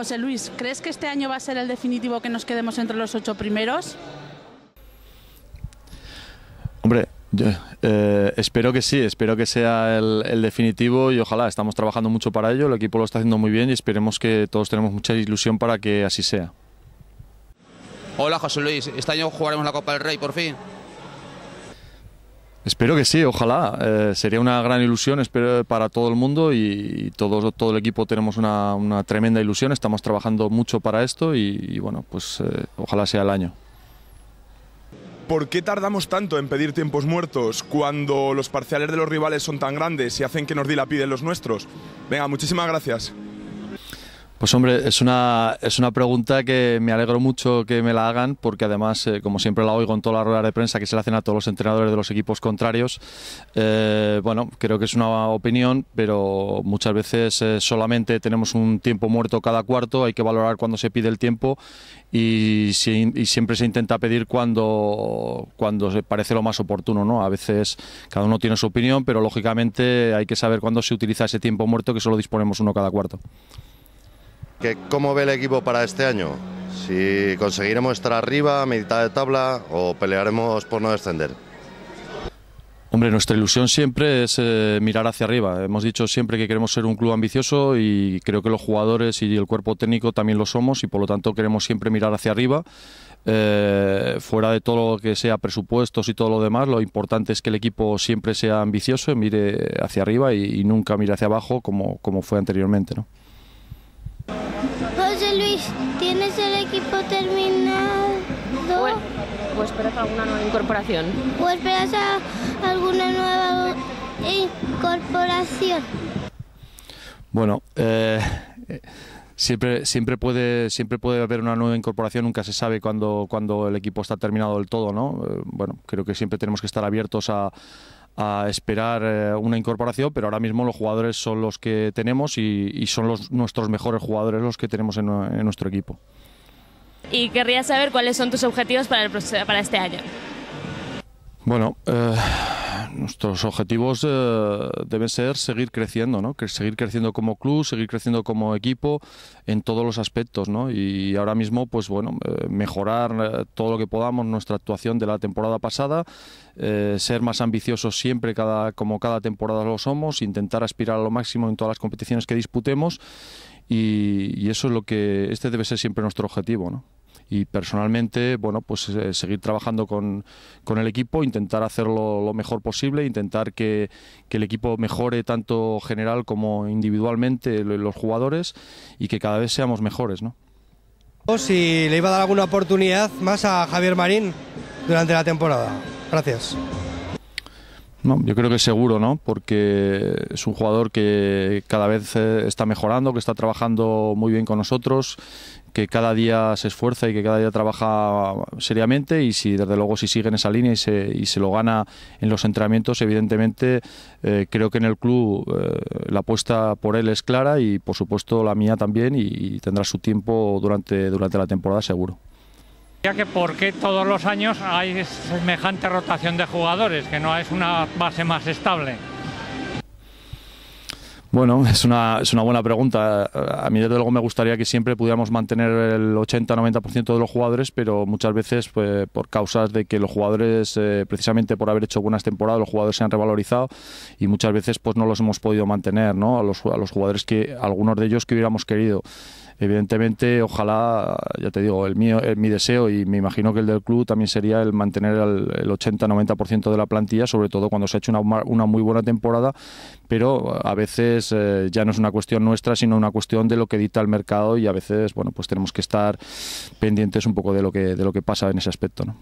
José Luis, ¿crees que este año va a ser el definitivo que nos quedemos entre los ocho primeros? Hombre, eh, espero que sí, espero que sea el, el, definitivo y ojalá, estamos trabajando mucho para ello, el equipo lo está haciendo muy bien y esperemos que todos tenemos mucha ilusión para que así sea. Hola José Luis, este año jugaremos la Copa del Rey por fin. Espero que sí, ojalá. Eh, sería una gran ilusión espero, para todo el mundo y, todo, todo el equipo tenemos una, tremenda ilusión. Estamos trabajando mucho para esto y, bueno, pues eh, ojalá sea el año. ¿Por qué tardamos tanto en pedir tiempos muertos cuando los parciales de los rivales son tan grandes y hacen que nos dilapiden los nuestros? Venga, muchísimas gracias. Pues hombre, es una, es una pregunta que me alegro mucho que me la hagan, porque además, eh, como siempre la oigo en toda la rueda de prensa que se le hacen a todos los entrenadores de los equipos contrarios, eh, bueno, creo que es una opinión, pero muchas veces eh, solamente tenemos un tiempo muerto cada cuarto, hay que valorar cuando se pide el tiempo y, siempre se intenta pedir cuando, cuando se parece lo más oportuno, ¿no? A veces cada uno tiene su opinión, pero lógicamente hay que saber cuándo se utiliza ese tiempo muerto que solo disponemos uno cada cuarto. ¿Cómo ve el equipo para este año? Si conseguiremos estar arriba, mitad de tabla o pelearemos por no descender. Hombre, nuestra ilusión siempre es eh, mirar hacia arriba. Hemos dicho siempre que queremos ser un club ambicioso y creo que los jugadores y el cuerpo técnico también lo somos y por lo tanto queremos siempre mirar hacia arriba. Eh, fuera de todo lo que sea presupuestos y todo lo demás, lo importante es que el equipo siempre sea ambicioso, mire hacia arriba y, nunca mire hacia abajo como, como fue anteriormente. ¿no? José Luis, ¿tienes el equipo terminado? Bueno, ¿O esperas alguna nueva incorporación? ¿O esperas a alguna nueva incorporación? Bueno, eh, siempre, siempre, puede, siempre puede haber una nueva incorporación, nunca se sabe cuándo cuando el equipo está terminado del todo, ¿no? Eh, bueno, creo que siempre tenemos que estar abiertos a a esperar eh, una incorporación, pero ahora mismo los jugadores son los que tenemos y, son los, nuestros mejores jugadores los que tenemos en, nuestro equipo. Y querría saber cuáles son tus objetivos para, para este año. Bueno, eh, nuestros objetivos eh, deben ser seguir creciendo, ¿no? Seguir creciendo como club, seguir creciendo como equipo en todos los aspectos, ¿no? Y ahora mismo, pues bueno, eh, mejorar eh, todo lo que podamos nuestra actuación de la temporada pasada, ser más ambiciosos siempre cada, como cada temporada lo somos, intentar aspirar a lo máximo en todas las competiciones que disputemos y, y eso es lo que este debe ser siempre nuestro objetivo, ¿no? y personalmente, bueno, pues eh, seguir trabajando con, el equipo, intentar hacerlo lo mejor posible, intentar que, que el equipo mejore tanto general como individualmente los jugadores y que cada vez seamos mejores, ¿no? Si le iba a dar alguna oportunidad más a Javier Marín durante la temporada. Gracias. No, yo creo que seguro, ¿no? Porque es un jugador que cada vez eh, está mejorando, que está trabajando muy bien con nosotros que cada día se esfuerza y que cada día trabaja seriamente y si desde luego si sigue en esa línea y se, y se lo gana en los entrenamientos, evidentemente eh, creo que en el club eh, la apuesta por él es clara y por supuesto la mía también y, tendrá su tiempo durante, durante la temporada seguro. Ya que por qué todos los años hay semejante rotación de jugadores, que no es una base más estable. Bueno, es una, es una buena pregunta. A mí, desde luego, me gustaría que siempre pudiéramos mantener el 80-90% de los jugadores, pero muchas veces pues, por causas de que los jugadores, eh, precisamente por haber hecho buenas temporadas, los jugadores se han revalorizado y muchas veces pues no los hemos podido mantener, ¿no? A los, jugadores que, algunos de ellos que hubiéramos querido. Evidentemente, ojalá, ya te digo, el mío, mi deseo y me imagino que el del club también sería el mantener el, 80-90% de la plantilla, sobre todo cuando se ha hecho una, muy buena temporada, pero a veces eh, ya no es una cuestión nuestra, sino una cuestión de lo que dicta el mercado y a veces, bueno, pues tenemos que estar pendientes un poco de lo que, de lo que pasa en ese aspecto,